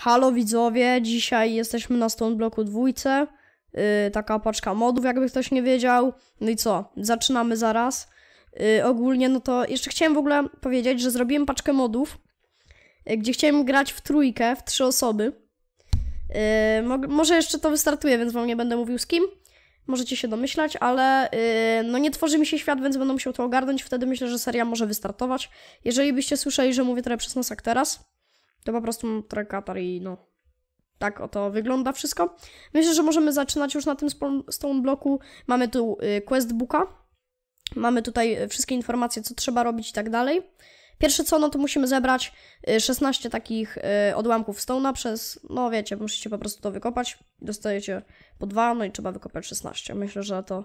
Halo widzowie, dzisiaj jesteśmy na Stone bloku dwójce. Yy, taka paczka modów, jakby ktoś nie wiedział. No i co, zaczynamy zaraz. Yy, ogólnie, no to jeszcze chciałem w ogóle powiedzieć, że zrobiłem paczkę modów, yy, gdzie chciałem grać w trójkę, w trzy osoby. Y, Mo może jeszcze to wystartuje, więc wam nie będę mówił z kim. Możecie się domyślać, ale y, no nie tworzy mi się świat, więc będę musiał to ogarnąć. Wtedy myślę, że seria może wystartować. Jeżeli byście słyszeli, że mówię trochę przez nos jak teraz, to po prostu mam i no. Tak oto wygląda wszystko. Myślę, że możemy zaczynać już na tym stone bloku. Mamy tu y, quest booka. Mamy tutaj y, wszystkie informacje, co trzeba robić i tak dalej. Pierwsze co, no to musimy zebrać 16 y, takich odłamków stone'a przez, no wiecie, musicie po prostu to wykopać. Dostajecie po dwa, no i trzeba wykopać 16. Myślę, że to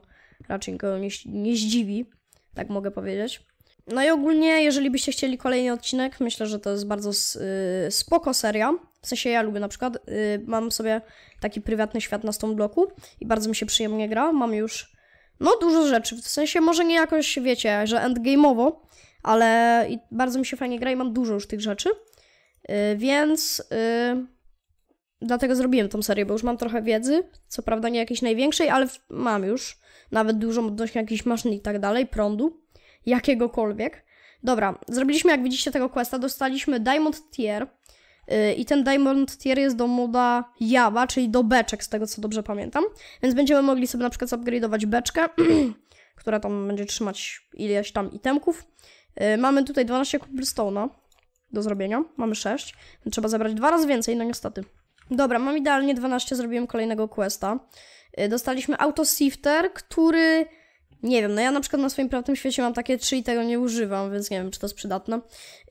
raczej nie, nie zdziwi, tak mogę powiedzieć. No i ogólnie, jeżeli byście chcieli kolejny odcinek, myślę, że to jest bardzo y, spoko seria. W sensie ja lubię na przykład, y, mam sobie taki prywatny świat na stąd bloku i bardzo mi się przyjemnie gra. Mam już, no, dużo rzeczy. W sensie może nie jakoś, wiecie, że endgame'owo, ale i bardzo mi się fajnie gra i mam dużo już tych rzeczy. Y, więc dlatego zrobiłem tą serię, bo już mam trochę wiedzy, co prawda nie jakiejś największej, ale mam już nawet dużo odnośnie jakichś maszyn i tak dalej, prądu jakiegokolwiek. Dobra, zrobiliśmy jak widzicie tego questa, dostaliśmy Diamond Tier yy, i ten Diamond Tier jest do moda Java, czyli do beczek, z tego co dobrze pamiętam. Więc będziemy mogli sobie na przykład upgrade'ować beczkę, która tam będzie trzymać ileś tam itemków. Yy, mamy tutaj 12 cobblestone'a do zrobienia, mamy 6. Trzeba zebrać dwa razy więcej, no niestety. Dobra, mam idealnie 12, zrobiłem kolejnego questa. Y, dostaliśmy Auto Sifter, który nie wiem, no ja na przykład na swoim prywatnym świecie mam takie trzy i tego nie używam, więc nie wiem, czy to jest przydatne.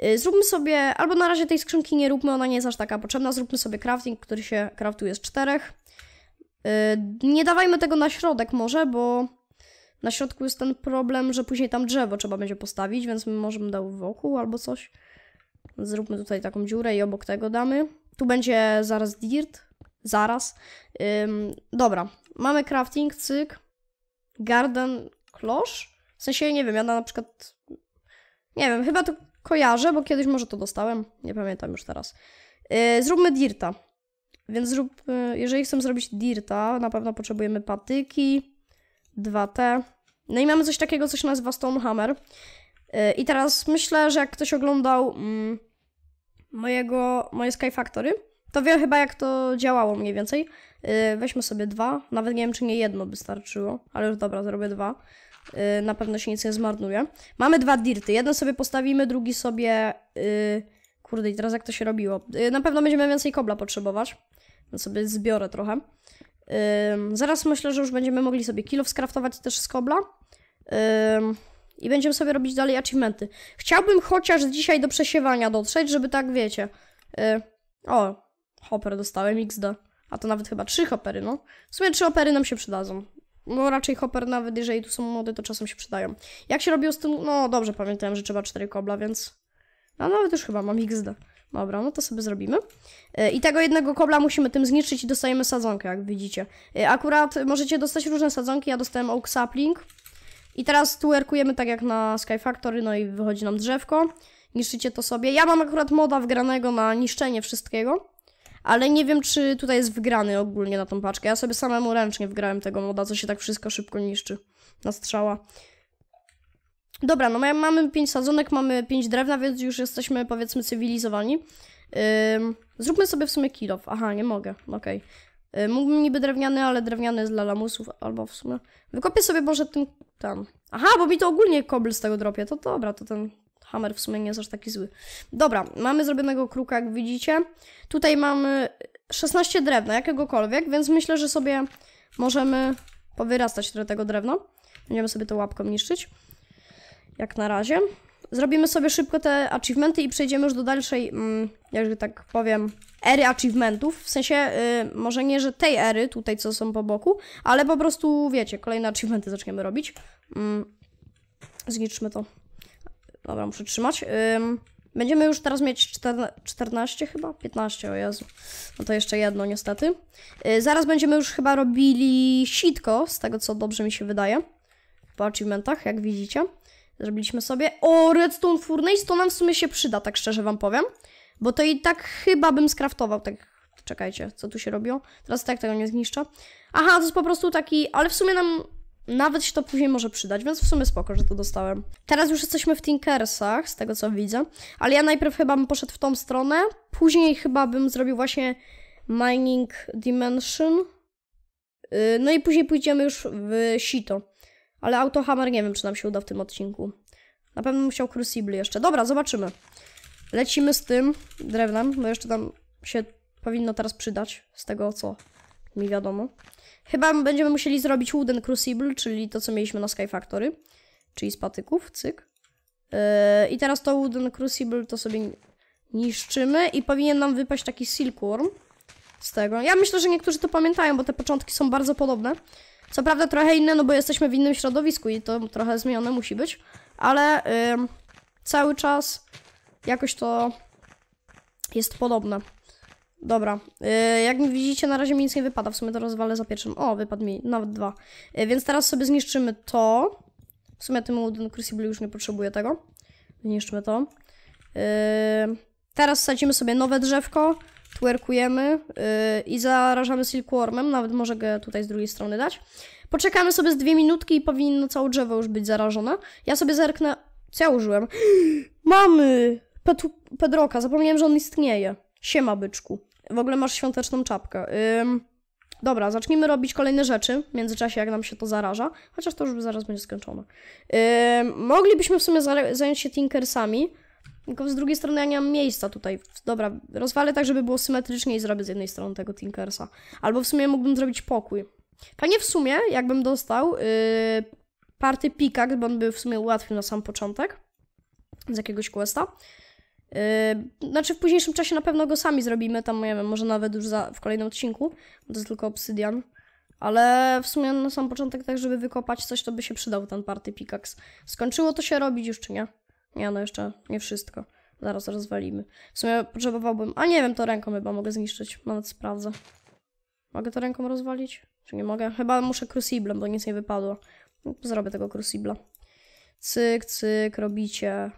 Y, zróbmy sobie, albo na razie tej skrzynki nie róbmy, ona nie jest aż taka potrzebna. Zróbmy sobie crafting, który się kraftuje z czterech. Y, nie dawajmy tego na środek może, bo na środku jest ten problem, że później tam drzewo trzeba będzie postawić, więc my możemy dał wokół albo coś. Zróbmy tutaj taką dziurę i obok tego damy. Tu będzie zaraz dirt. Zaraz. dobra, mamy crafting, cyk. Garden, klosz? W sensie, nie wiem, ja na przykład... Nie wiem, chyba to kojarzę, bo kiedyś może to dostałem. Nie pamiętam już teraz. Yy, zróbmy dirta. Więc zrób, yy, jeżeli chcemy zrobić dirta, na pewno potrzebujemy patyki, 2T. No i mamy coś takiego, co się nazywa Stonehammer. Yy, I teraz myślę, że jak ktoś oglądał mm, mojego, moje Sky Factory, to wiem chyba jak to działało mniej więcej. Yy, weźmy sobie dwa, nawet nie wiem czy nie jedno by starczyło, ale już dobra, zrobię dwa. Yy, na pewno się nic nie zmarnuje. Mamy dwa dirty, jeden sobie postawimy, drugi sobie... Yy, kurde, i teraz jak to się robiło? Yy, na pewno będziemy więcej kobla potrzebować, więc sobie zbiorę trochę. Yy, zaraz myślę, że już będziemy mogli sobie killów skraftować też z kobla. Yy, I będziemy sobie robić dalej achievementy. Chciałbym chociaż dzisiaj do przesiewania dotrzeć, żeby tak wiecie. Yy, o, Hopper dostałem XD. A to nawet chyba trzy hopery, no. W sumie trzy hopery nam się przydadzą. No raczej hopper nawet jeżeli tu są młody, to czasem się przydają. Jak się robiło z tym? No dobrze, pamiętałem, że trzeba cztery kobla, więc... No nawet już chyba mam XD. Dobra, no to sobie zrobimy. E, I tego jednego kobla musimy tym zniszczyć i dostajemy sadzonkę, jak widzicie. E, akurat możecie dostać różne sadzonki, ja dostałem oak sapling. I teraz erkujemy tak jak na Sky Factory, no i wychodzi nam drzewko. Niszczycie to sobie. Ja mam akurat moda wgranego na niszczenie wszystkiego ale nie wiem, czy tutaj jest wygrany ogólnie na tą paczkę. Ja sobie samemu ręcznie wgrałem tego moda, co się tak wszystko szybko niszczy na strzała. Dobra, no mamy 5 sadzonek, mamy 5 drewna, więc już jesteśmy powiedzmy cywilizowani. zróbmy sobie w sumie kilof. Aha, nie mogę, okej. Okay. mógłbym niby drewniany, ale drewniany jest dla lamusów, albo w sumie... Wykopię sobie może tym... tam. Aha, bo mi to ogólnie kobl z tego dropie, to dobra, to ten, Hammer w sumie nie jest aż taki zły. Dobra, mamy zrobionego kruka, jak widzicie. Tutaj mamy 16 drewna, jakiegokolwiek, więc myślę, że sobie możemy powyrastać trochę tego drewna. Będziemy sobie to łapką niszczyć. Jak na razie. Zrobimy sobie szybko te achievementy i przejdziemy już do dalszej, mm, jakże tak powiem, ery achievementów. W sensie, y, może nie, że tej ery, tutaj co są po boku, ale po prostu, wiecie, kolejne achievementy zaczniemy robić. Mm, zniszczmy to. Dobra, muszę trzymać. Ym, będziemy już teraz mieć 14, chyba? 15, o Jezu. No to jeszcze jedno niestety. Yy, zaraz będziemy już chyba robili sitko, z tego co dobrze mi się wydaje. Po achievementach, jak widzicie. Zrobiliśmy sobie... O, redstone furnace to nam w sumie się przyda, tak szczerze wam powiem. Bo to i tak chyba bym skraftował, tak czekajcie, co tu się robiło? Teraz tak tego nie zniszczę. Aha, to jest po prostu taki, ale w sumie nam nawet się to później może przydać, więc w sumie spoko, że to dostałem. Teraz już jesteśmy w Tinkersach, z tego co widzę. Ale ja najpierw chyba bym poszedł w tą stronę. Później chyba bym zrobił właśnie Mining Dimension. Y, no i później pójdziemy już w Sito. Ale Autohammer nie wiem, czy nam się uda w tym odcinku. Na pewno bym chciał Crucible jeszcze. Dobra, zobaczymy. Lecimy z tym drewnem, bo jeszcze tam się powinno teraz przydać z tego, co mi wiadomo. Chyba będziemy musieli zrobić Wooden Crucible, czyli to, co mieliśmy na Sky Factory. Czyli z patyków, cyk. Yy, I teraz to Wooden Crucible to sobie niszczymy i powinien nam wypaść taki Silkworm z tego. Ja myślę, że niektórzy to pamiętają, bo te początki są bardzo podobne. Co prawda trochę inne, no bo jesteśmy w innym środowisku i to trochę zmienione musi być, ale yy, cały czas jakoś to jest podobne. Dobra, y, jak widzicie na razie mi nic nie wypada, w sumie to rozwalę za pierwszym. O, wypadł mi, nawet dwa. Y, więc teraz sobie zniszczymy to. W sumie tym Wooden Crucible już nie potrzebuje tego. Zniszczmy to. Y, teraz sadzimy sobie nowe drzewko, twerkujemy i zarażamy silkwormem, nawet może go tutaj z drugiej strony dać. Poczekamy sobie z dwie minutki i powinno całe drzewo już być zarażone. Ja sobie zerknę... Co ja użyłem? Mamy! Pet Pedroka, zapomniałem, że on istnieje. Siema, byczku. W ogóle masz świąteczną czapkę. Ym, dobra, zacznijmy robić kolejne rzeczy w międzyczasie, jak nam się to zaraża. Chociaż to już zaraz będzie skończone. Ym, moglibyśmy w sumie zająć się Tinkersami. Tylko z drugiej strony ja nie mam miejsca tutaj. Dobra, rozwalę tak, żeby było symetrycznie i zrobię z jednej strony tego Tinkersa. Albo w sumie mógłbym zrobić pokój. Fajnie w sumie, jakbym dostał yy, party pikak, bo on by w sumie ułatwił na sam początek z jakiegoś questa. Yy, znaczy w późniejszym czasie na pewno go sami zrobimy, tam nie wiem, może nawet już za, w kolejnym odcinku, to jest tylko obsydian. Ale w sumie na sam początek tak, żeby wykopać coś, to by się przydał ten party pickaxe. Skończyło to się robić już, czy nie? Nie, no jeszcze nie wszystko. Zaraz rozwalimy. W sumie potrzebowałbym... A nie wiem, to ręką chyba mogę zniszczyć. Nawet sprawdzę. Mogę to ręką rozwalić? Czy nie mogę? Chyba muszę cruciblem, bo nic nie wypadło. Zrobię tego crucible Cyk, cyk, robicie.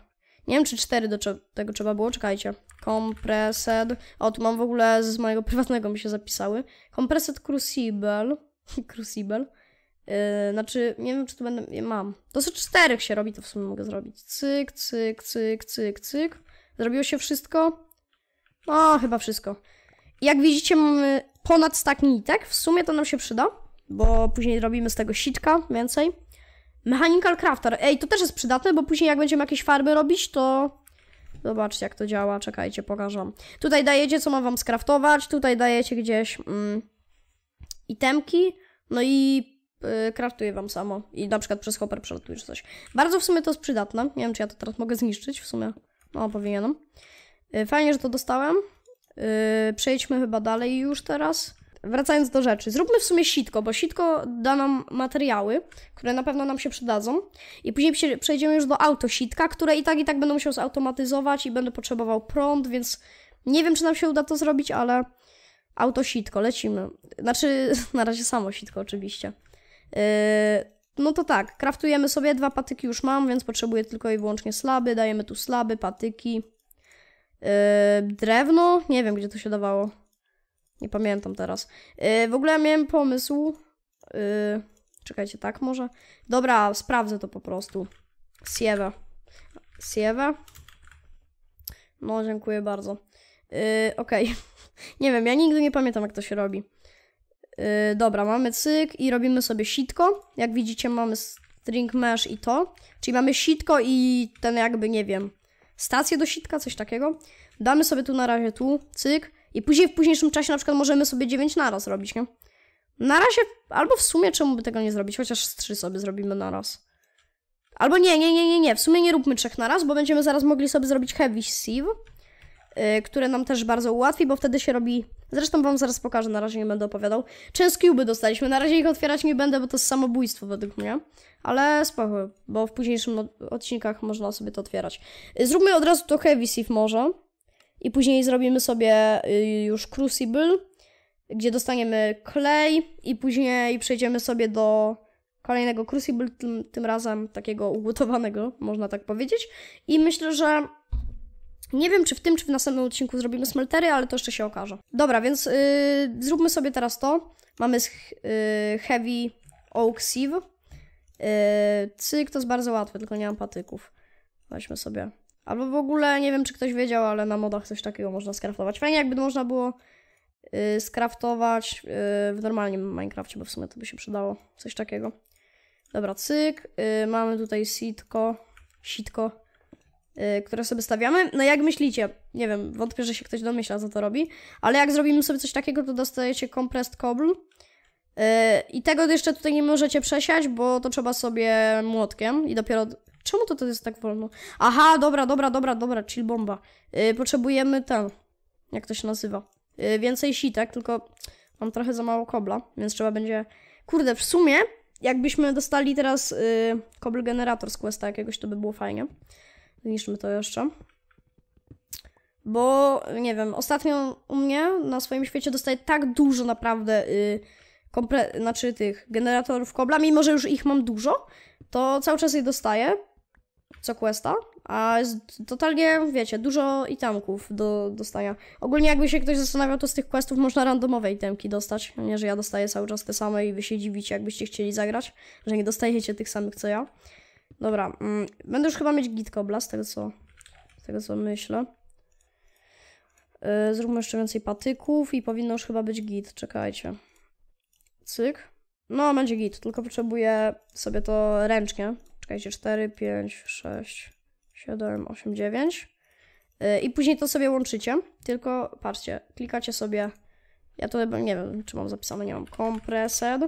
Nie wiem, czy 4 do tego trzeba było, czekajcie. Compresed. O, tu mam w ogóle z mojego prywatnego mi się zapisały. Compressed Crucible. crucible. Yy, znaczy, nie wiem, czy tu będę. Ja mam. To czterech się robi, to w sumie mogę zrobić. Cyk, cyk, cyk, cyk, cyk. Zrobiło się wszystko? No, chyba wszystko. Jak widzicie, mamy ponad stak nitek. W sumie to nam się przyda, bo później robimy z tego sitka więcej. Mechanical Crafter. Ej, to też jest przydatne, bo później jak będziemy jakieś farby robić, to... Zobaczcie, jak to działa. Czekajcie, pokażę. Tutaj dajecie, co mam wam skraftować. Tutaj dajecie gdzieś mm, itemki. No i yy, kraftuję wam samo. I na przykład przez hopper przelatuje coś. Bardzo w sumie to jest przydatne. Nie wiem, czy ja to teraz mogę zniszczyć w sumie. No, powinienem. Y, fajnie, że to dostałem. Y, przejdźmy chyba dalej już teraz wracając do rzeczy, zróbmy w sumie sitko, bo sitko da nam materiały, które na pewno nam się przydadzą. I później przejdziemy już do autositka, które i tak i tak będę musiał zautomatyzować i będę potrzebował prąd, więc nie wiem, czy nam się uda to zrobić, ale autositko, lecimy. Znaczy, na razie samo sitko oczywiście. Yy, no to tak, kraftujemy sobie, dwa patyki już mam, więc potrzebuję tylko i wyłącznie slaby, dajemy tu slaby, patyki, yy, drewno, nie wiem, gdzie to się dawało. Nie pamiętam teraz. Yy, w ogóle miałem pomysł. Yy, czekajcie, tak może? Dobra, sprawdzę to po prostu. Siewa, siewa. No, dziękuję bardzo. Yy, Okej. Okay. nie wiem, ja nigdy nie pamiętam, jak to się robi. Yy, dobra, mamy cyk i robimy sobie sitko. Jak widzicie, mamy string mesh i to. Czyli mamy sitko i ten jakby, nie wiem, stację do sitka, coś takiego. Damy sobie tu na razie tu, cyk. I później w późniejszym czasie na przykład możemy sobie 9 naraz robić, nie? Na razie, albo w sumie czemu by tego nie zrobić, chociaż z 3 sobie zrobimy naraz. Albo nie, nie, nie, nie, nie, w sumie nie róbmy trzech naraz, bo będziemy zaraz mogli sobie zrobić heavy sieve, yy, które nam też bardzo ułatwi, bo wtedy się robi... Zresztą wam zaraz pokażę, na razie nie będę opowiadał. Część cube dostaliśmy, na razie ich otwierać nie będę, bo to jest samobójstwo według mnie. Ale spokojnie bo w późniejszym odcinkach można sobie to otwierać. Y, zróbmy od razu to heavy sieve może. I później zrobimy sobie y, już Crucible, gdzie dostaniemy klej i później przejdziemy sobie do kolejnego Crucible, tym, tym razem takiego ugotowanego, można tak powiedzieć. I myślę, że nie wiem, czy w tym, czy w następnym odcinku zrobimy smeltery, ale to jeszcze się okaże. Dobra, więc yy, zróbmy sobie teraz to. Mamy yy, Heavy Oak Sieve. Yy, cyk to jest bardzo łatwe, tylko nie mam patyków. Weźmy sobie Albo w ogóle, nie wiem czy ktoś wiedział, ale na modach coś takiego można skraftować. Fajnie jakby można było yy, skraftować yy, w normalnym Minecrafcie, bo w sumie to by się przydało. Coś takiego. Dobra, cyk. Yy, mamy tutaj sitko, sitko, yy, które sobie stawiamy. No jak myślicie? Nie wiem, wątpię, że się ktoś domyśla, co to robi. Ale jak zrobimy sobie coś takiego, to dostajecie compressed cobble. Y, I tego jeszcze tutaj nie możecie przesiać, bo to trzeba sobie młotkiem i dopiero Czemu to jest tak wolno? Aha, dobra, dobra, dobra, dobra, chill bomba. Yy, potrzebujemy ten, jak to się nazywa, yy, więcej sitek, tylko mam trochę za mało kobla, więc trzeba będzie... Kurde, w sumie, jakbyśmy dostali teraz yy, kobl generator z questa jakiegoś, to by było fajnie. Zniszczmy to jeszcze. Bo, nie wiem, ostatnio u mnie na swoim świecie dostaję tak dużo naprawdę... Yy, kompre- znaczy tych generatorów kobla, mimo że już ich mam dużo, to cały czas je dostaję, co questa, a jest totalnie, wiecie, dużo itemków do dostania. Ogólnie jakby się ktoś zastanawiał, to z tych questów można randomowe itemki dostać, nie, że ja dostaję cały czas te same i wy się dziwicie, jakbyście chcieli zagrać, że nie dostajecie tych samych, co ja. Dobra, mm, będę już chyba mieć gitkobla z tego, co, z tego, co myślę. Yy, zróbmy jeszcze więcej patyków i powinno już chyba być git, czekajcie. Cyk. No, będzie git, tylko potrzebuję sobie to ręcznie czekajcie, 4, 5, 6, 7, 8, 9. I później to sobie łączycie, tylko patrzcie, klikacie sobie, ja to nie wiem, czy mam zapisane, nie mam, kompresor.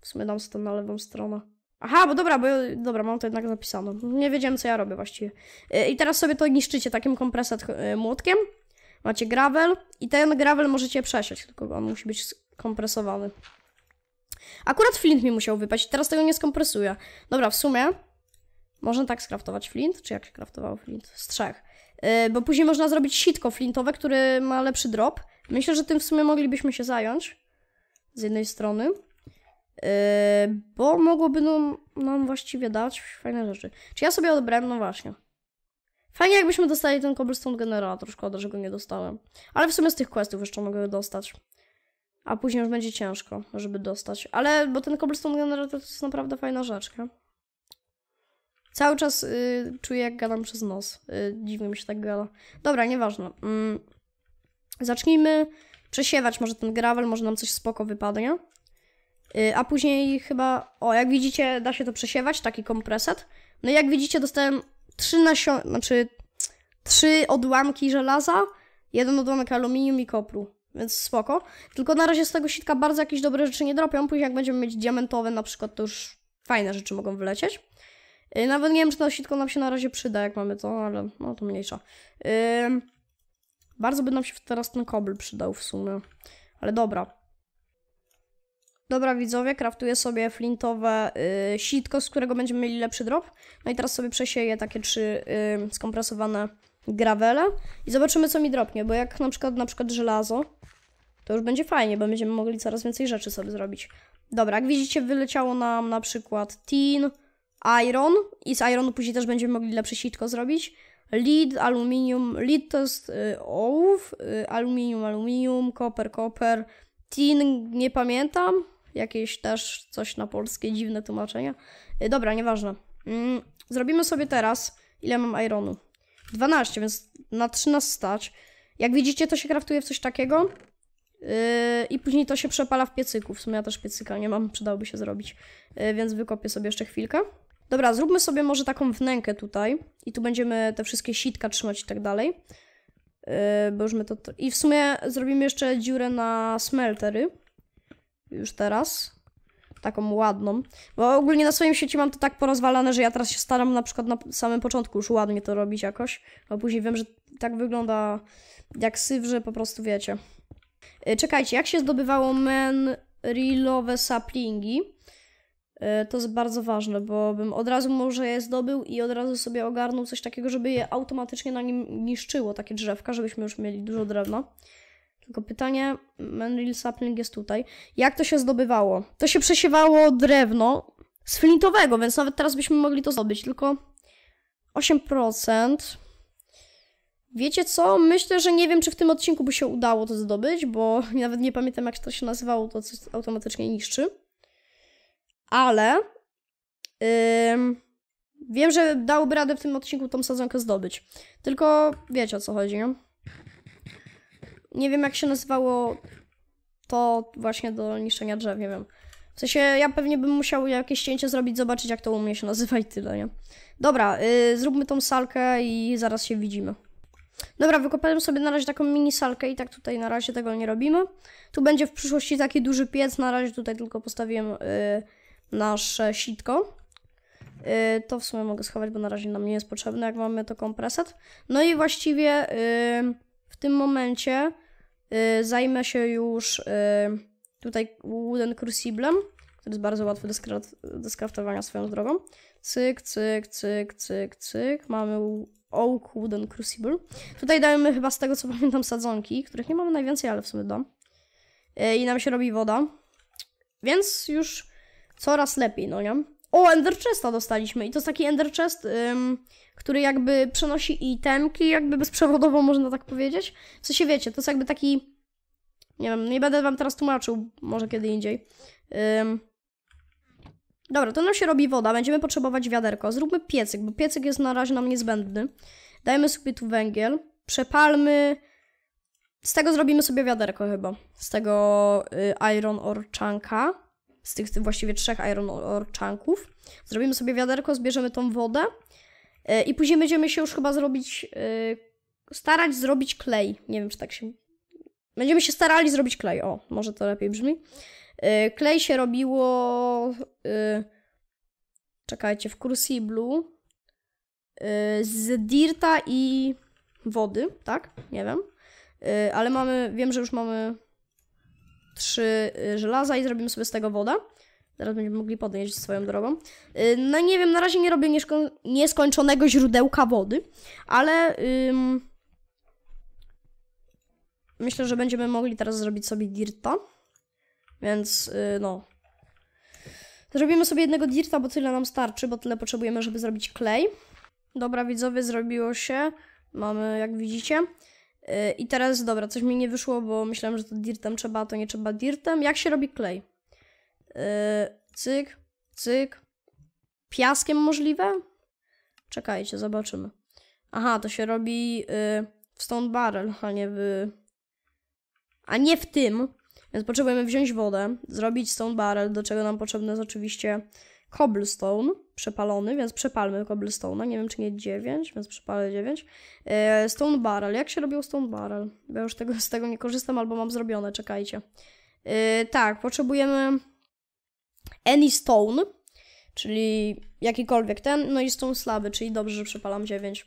W sumie dam sobie to na lewą stronę. Aha, bo dobra, bo dobra, mam to jednak zapisane. Nie wiedziałem, co ja robię właściwie. Y, I teraz sobie to niszczycie takim kompresor y, młotkiem. Macie gravel i ten gravel możecie przesiać, tylko on musi być skompresowany. Akurat flint mi musiał wypaść, teraz tego nie skompresuję. Dobra, w sumie można tak skraftować flint, czy jak się kraftowało flint? Z trzech. Yy, bo później można zrobić sitko flintowe, które ma lepszy drop. Myślę, że tym w sumie moglibyśmy się zająć. Z jednej strony. Yy, bo mogłoby nam, nam właściwie dać fajne rzeczy. Czy ja sobie odebrałem? No właśnie. Fajnie jakbyśmy dostali ten cobblestone generator, szkoda, że go nie dostałem. Ale w sumie z tych questów jeszcze mogę dostać. A później już będzie ciężko, żeby dostać. Ale, bo ten cobblestone generator to jest naprawdę fajna rzeczka. Cały czas y, czuję, jak gadam przez nos. Y, dziwnie mi się tak gada. Dobra, nieważne. Mm. Zacznijmy przesiewać może ten gravel, może nam coś spoko wypadnie. Y, a później chyba... O, jak widzicie, da się to przesiewać, taki kompreset. No i jak widzicie, dostałem trzy nasion... Znaczy, trzy odłamki żelaza, jeden odłamek aluminium i kopru. Więc spoko. Tylko na razie z tego sitka bardzo jakieś dobre rzeczy nie dropią. Później jak będziemy mieć diamentowe na przykład, to już fajne rzeczy mogą wylecieć. Yy, nawet nie wiem, czy to sitko nam się na razie przyda, jak mamy to, ale no to mniejsza. Yy, bardzo by nam się teraz ten kobl przydał w sumie. Ale dobra. Dobra widzowie, kraftuję sobie flintowe yy, sitko, z którego będziemy mieli lepszy drop. No i teraz sobie przesieję takie trzy yy, skompresowane gravela i zobaczymy, co mi dropnie, bo jak na przykład, na przykład żelazo, to już będzie fajnie, bo będziemy mogli coraz więcej rzeczy sobie zrobić. Dobra, jak widzicie, wyleciało nam na przykład tin, iron i z ironu później też będziemy mogli lepsze sitko zrobić. Lid, aluminium, lead to jest y, ołów, y, aluminium, aluminium, koper, koper, tin, nie pamiętam, jakieś też coś na polskie dziwne tłumaczenia. Y, dobra, nieważne. Y, zrobimy sobie teraz, ile mam ironu. 12, więc na 13 stać. Jak widzicie, to się kraftuje w coś takiego. Yy, I później to się przepala w piecyku. W sumie ja też piecyka nie mam, przydałoby się zrobić. Yy, więc wykopię sobie jeszcze chwilkę. Dobra, zróbmy sobie może taką wnękę tutaj. I tu będziemy te wszystkie sitka trzymać i tak dalej. Yy, bo już my to... I w sumie zrobimy jeszcze dziurę na smeltery. Już teraz taką ładną. Bo ogólnie na swoim sieci mam to tak porozwalane, że ja teraz się staram na przykład na samym początku już ładnie to robić jakoś, a później wiem, że tak wygląda jak syf, że po prostu wiecie. E, czekajcie, jak się zdobywało menrealowe saplingi? E, to jest bardzo ważne, bo bym od razu może je zdobył i od razu sobie ogarnął coś takiego, żeby je automatycznie na nim niszczyło, takie drzewka, żebyśmy już mieli dużo drewna. Tylko pytanie, Menril Sapling jest tutaj. Jak to się zdobywało? To się przesiewało drewno z flintowego, więc nawet teraz byśmy mogli to zdobyć, tylko 8%. Wiecie co? Myślę, że nie wiem, czy w tym odcinku by się udało to zdobyć, bo nawet nie pamiętam, jak to się nazywało, to coś automatycznie niszczy. Ale yy, wiem, że dałoby radę w tym odcinku tą sadzonkę zdobyć. Tylko wiecie o co chodzi, nie? nie wiem jak się nazywało to właśnie do niszczenia drzew, nie wiem. W sensie ja pewnie bym musiał jakieś cięcie zrobić, zobaczyć jak to u mnie się nazywa i tyle, nie? Dobra, y, zróbmy tą salkę i zaraz się widzimy. Dobra, wykopałem sobie na razie taką mini salkę i tak tutaj na razie tego nie robimy. Tu będzie w przyszłości taki duży piec, na razie tutaj tylko postawiłem y, nasze sitko. Y, to w sumie mogę schować, bo na razie nam nie jest potrzebne, jak mamy to kompreset. No i właściwie w tym momencie Y, zajmę się już y, tutaj Wooden Cruciblem, który jest bardzo łatwy do, skra skraftowania swoją drogą. Cyk, cyk, cyk, cyk, cyk. Mamy Oak Wooden Crucible. Tutaj dajemy chyba z tego co pamiętam sadzonki, których nie mamy najwięcej, ale w sumie dam. Y, I nam się robi woda. Więc już coraz lepiej, no nie? O, Ender Chesta dostaliśmy i to jest taki Ender Chest, ym, który jakby przenosi itemki, jakby bezprzewodowo można tak powiedzieć. W sensie wiecie, to jest jakby taki, nie wiem, nie będę wam teraz tłumaczył, może kiedy indziej. Ym. Dobra, to nam się robi woda, będziemy potrzebować wiaderko. Zróbmy piecyk, bo piecyk jest na razie nam niezbędny. Dajemy sobie tu węgiel, przepalmy... Z tego zrobimy sobie wiaderko chyba, z tego y, iron orczanka z tych właściwie trzech Iron Orczanków. Zrobimy sobie wiaderko, zbierzemy tą wodę e, i później będziemy się już chyba zrobić, e, starać zrobić klej. Nie wiem, czy tak się... Będziemy się starali zrobić klej, o, może to lepiej brzmi. E, klej się robiło... Czekajcie, w Cruci Blue z dirta i wody, tak? Nie wiem. Ale mamy, wiem, że już mamy trzy y, żelaza i zrobimy sobie z tego wodę. Teraz będziemy mogli podnieść swoją drogą. Y, no nie wiem, na razie nie robię nieskończonego źródełka wody, ale ym, myślę, że będziemy mogli teraz zrobić sobie dirta. Więc yy, no. Zrobimy sobie jednego dirta, bo tyle nam starczy, bo tyle potrzebujemy, żeby zrobić klej. Dobra, widzowie, zrobiło się. Mamy, jak widzicie, Y, I teraz, dobra, coś mi nie wyszło, bo myślałem, że to dirtem trzeba, a to nie trzeba dirtem. Jak się robi klej? Y, cyk, cyk. Piaskiem możliwe? Czekajcie, zobaczymy. Aha, to się robi y, w stone barrel, a nie w... A nie w tym. Więc potrzebujemy wziąć wodę, zrobić stone barrel, do czego nam potrzebne jest oczywiście cobblestone przepalony, więc przepalmy cobblestone'a. Nie wiem, czy nie 9, więc przepalę 9. E, stone barrel. Jak się robił stone barrel? ja już tego, z tego nie korzystam albo mam zrobione, czekajcie. E, tak, potrzebujemy any stone, czyli jakikolwiek ten, no i stone slaby, czyli dobrze, że przepalam 9.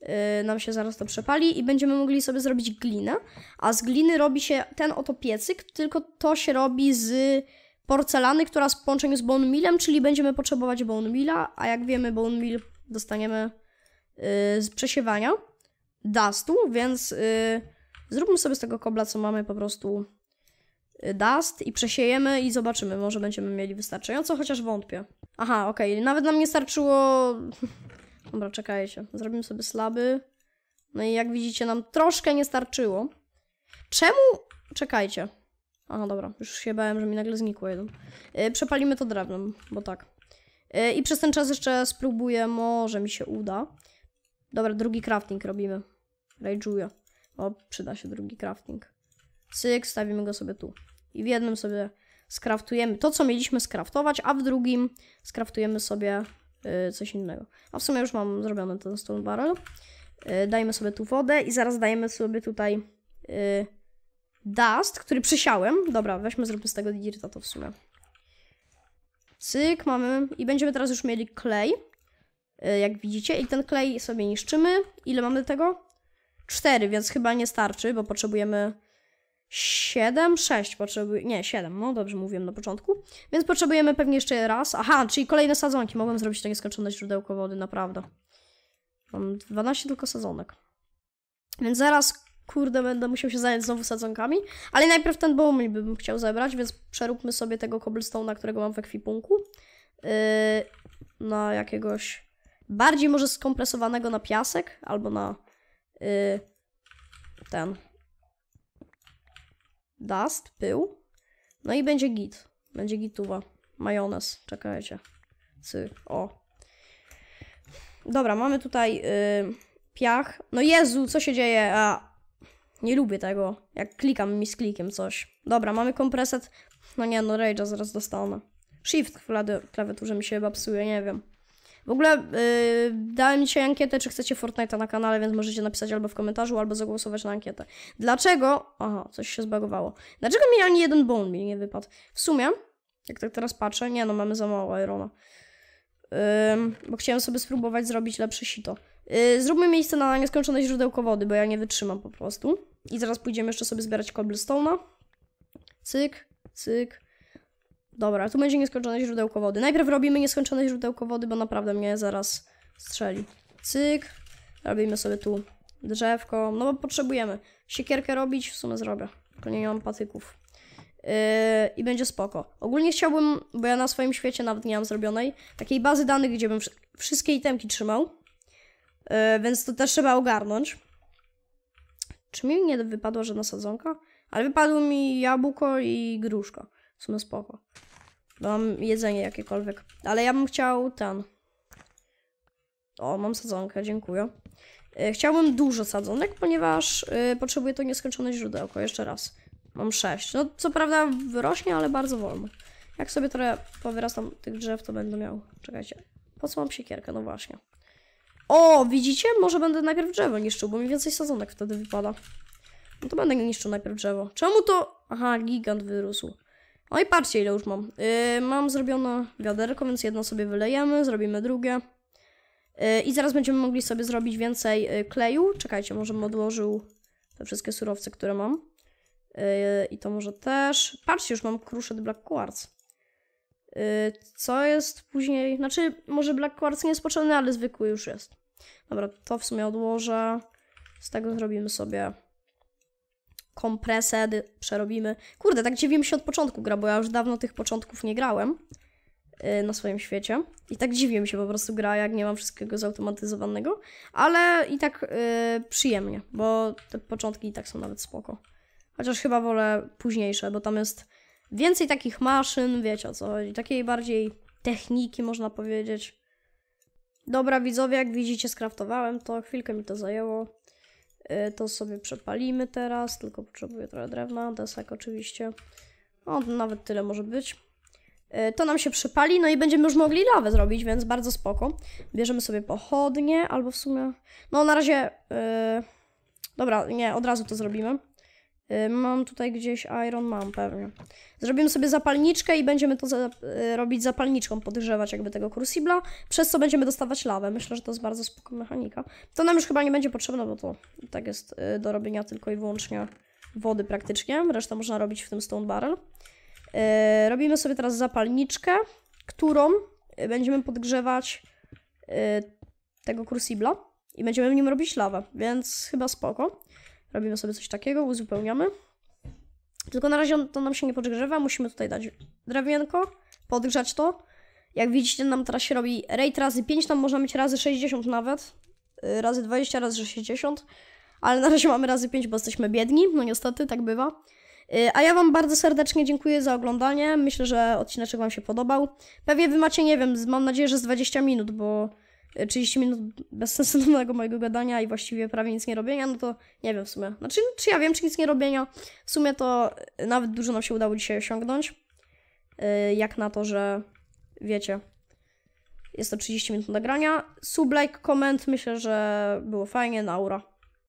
E, nam się zaraz to przepali i będziemy mogli sobie zrobić glinę. A z gliny robi się ten oto piecyk, tylko to się robi z porcelany, która z połączeniu z bone millem, czyli będziemy potrzebować bone milla, a jak wiemy bone mill dostaniemy yy, z przesiewania dustu, więc yy, zróbmy sobie z tego kobla, co mamy, po prostu y, dust i przesiejemy i zobaczymy, może będziemy mieli wystarczająco, chociaż wątpię. Aha, okej, okay. nawet nam nie starczyło... Dobra, czekajcie, zrobimy sobie slaby. No i jak widzicie, nam troszkę nie starczyło. Czemu... Czekajcie. A no dobra, już się bałem, że mi nagle znikło jeden. E, przepalimy to drewnem, bo tak. E, I przez ten czas jeszcze spróbuję, może mi się uda. Dobra, drugi crafting robimy. Rage'uję. O, przyda się drugi crafting. Cyk, stawimy go sobie tu. I w jednym sobie skraftujemy to, co mieliśmy skraftować, a w drugim skraftujemy sobie yy, coś innego. A w sumie już mam zrobiony ten stone barrel. Yy, dajmy sobie tu wodę i zaraz dajemy sobie tutaj... Yy, dust, który przysiałem, Dobra, weźmy, zróbmy z tego dirta to w sumie. Cyk, mamy. I będziemy teraz już mieli klej. Y, jak widzicie. I ten klej sobie niszczymy. Ile mamy tego? Cztery, więc chyba nie starczy, bo potrzebujemy... siedem, sześć potrzebuję. Nie, siedem. no dobrze mówiłem na początku. Więc potrzebujemy pewnie jeszcze raz. Aha, czyli kolejne sadzonki. Mogłem zrobić to nieskończone źródełko wody, naprawdę. Mam 12 tylko sadzonek. Więc zaraz Kurde, będę musiał się zająć znowu sadzonkami. Ale najpierw ten Bowmill bym chciał zebrać, więc przeróbmy sobie tego cobblestone'a, którego mam w ekwipunku. Yy, na jakiegoś bardziej może skompresowanego na piasek, albo na yy, ten dust, pył. No i będzie git. Będzie gituwa. Majonez. Czekajcie. Cy. O. Dobra, mamy tutaj yy, piach. No Jezu, co się dzieje? A, nie lubię tego, jak klikam mi z klikiem coś. Dobra, mamy kompreset. No nie, no Rage'a zaraz dostanę. Shift w klawiaturze mi się chyba psuje, nie wiem. W ogóle yy, dałem dzisiaj ankietę, czy chcecie Fortnite'a na kanale, więc możecie napisać albo w komentarzu, albo zagłosować na ankietę. Dlaczego? Aha, coś się zbagowało. Dlaczego mi ani jeden bone mi nie wypadł? W sumie, jak tak teraz patrzę, nie no, mamy za mało Irona. Yy, bo chciałem sobie spróbować zrobić lepsze sito. Yy, zróbmy miejsce na nieskończone źródełko wody, bo ja nie wytrzymam po prostu. I zaraz pójdziemy jeszcze sobie zbierać cobblestone'a. Cyk, cyk. Dobra, tu będzie nieskończone źródełko wody. Najpierw robimy nieskończone źródełko wody, bo naprawdę mnie zaraz strzeli. Cyk. Robimy sobie tu drzewko. No bo potrzebujemy. Siekierkę robić w sumie zrobię. Tylko nie mam patyków. Yy, I będzie spoko. Ogólnie chciałbym, bo ja na swoim świecie nawet nie mam zrobionej, takiej bazy danych, gdzie bym wszystkie itemki trzymał. Yy, więc to też trzeba ogarnąć. Czy mi nie wypadła żadna sadzonka? Ale wypadło mi jabłko i gruszka. W sumie spoko. Mam jedzenie jakiekolwiek. Ale ja bym chciał ten. O, mam sadzonkę, dziękuję. E, chciałbym dużo sadzonek, ponieważ y, potrzebuję to nieskończone źródełko. Jeszcze raz. Mam sześć. No, co prawda wyrośnie, ale bardzo wolno. Jak sobie trochę powyrastam tych drzew, to będę miał. Czekajcie. Po co mam siekierkę? No właśnie. O, widzicie? Może będę najpierw drzewo niszczył, bo mi więcej sadzonek wtedy wypada. No to będę niszczył najpierw drzewo. Czemu to... Aha, gigant wyrósł. O i patrzcie, ile już mam. Yy, mam zrobione wiaderko, więc jedno sobie wylejemy, zrobimy drugie. Yy, I zaraz będziemy mogli sobie zrobić więcej yy, kleju. Czekajcie, może bym odłożył te wszystkie surowce, które mam. Y, I to może też... Patrzcie, już mam kruszet Black Quartz. Y, co jest później? Znaczy, może Black Quartz nie jest potrzebny, ale zwykły już jest. Dobra, to w sumie odłożę. Z tego zrobimy sobie kompresę, przerobimy. Kurde, tak dziwiłem się od początku gra, bo ja już dawno tych początków nie grałem y, na swoim świecie. I tak dziwiłem się po prostu gra, jak nie mam wszystkiego zautomatyzowanego, ale i tak yy, przyjemnie, bo te początki i tak są nawet spoko. Chociaż chyba wolę późniejsze, bo tam jest Więcej takich maszyn, wiecie o co chodzi. Takiej bardziej techniki, można powiedzieć. Dobra, widzowie, jak widzicie, skraftowałem to. Chwilkę mi to zajęło. Y, to sobie przepalimy teraz, tylko potrzebuję trochę drewna, desek oczywiście. No, nawet tyle może być. Y, to nam się przypali, no i będziemy już mogli lawę zrobić, więc bardzo spoko. Bierzemy sobie pochodnie, albo w sumie... No, na razie... Yy... Dobra, nie, od razu to zrobimy. Y, mam tutaj gdzieś iron, mam pewnie. Zrobimy sobie zapalniczkę i będziemy to za y, robić zapalniczką, podgrzewać jakby tego crucibla, przez co będziemy dostawać lawę. Myślę, że to jest bardzo spokojna mechanika. To nam już chyba nie będzie potrzebne, bo to tak jest y, do robienia tylko i wyłącznie wody praktycznie. Resztę można robić w tym stone barrel. Robimy sobie teraz zapalniczkę, którą będziemy podgrzewać tego crucibla i będziemy w nim robić lawę, więc chyba spoko. Robimy sobie coś takiego, uzupełniamy. Tylko na razie to nam się nie podgrzewa, musimy tutaj dać drewienko, podgrzać to. Jak widzicie, nam teraz się robi rate razy 5, tam można mieć razy 60 nawet, y, razy 20, razy 60, ale na razie mamy razy 5, bo jesteśmy biedni, no niestety, tak bywa. Y, a ja Wam bardzo serdecznie dziękuję za oglądanie. Myślę, że odcineczek Wam się podobał. Pewnie Wy macie, nie wiem, mam nadzieję, że z 20 minut, bo 30 minut bezsensownego mojego gadania i właściwie prawie nic nie robienia, no to nie wiem w sumie. Znaczy, czy ja wiem, czy nic nie robienia. W sumie to e, nawet dużo nam się udało dzisiaj osiągnąć. E, jak na to, że wiecie, jest to 30 minut nagrania. Sub, like, comment, myślę, że było fajnie, naura.